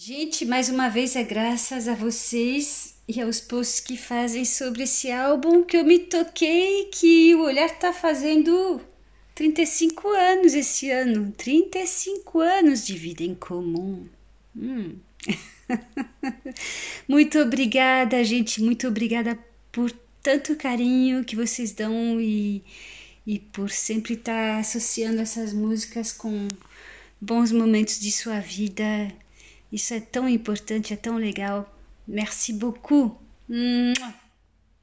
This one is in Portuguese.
Gente, mais uma vez é graças a vocês e aos posts que fazem sobre esse álbum que eu me toquei que o Olhar tá fazendo 35 anos esse ano. 35 anos de vida em comum. Hum. muito obrigada, gente. Muito obrigada por tanto carinho que vocês dão e, e por sempre estar tá associando essas músicas com bons momentos de sua vida Isso é tão importante, é tão legal. Merci beaucoup.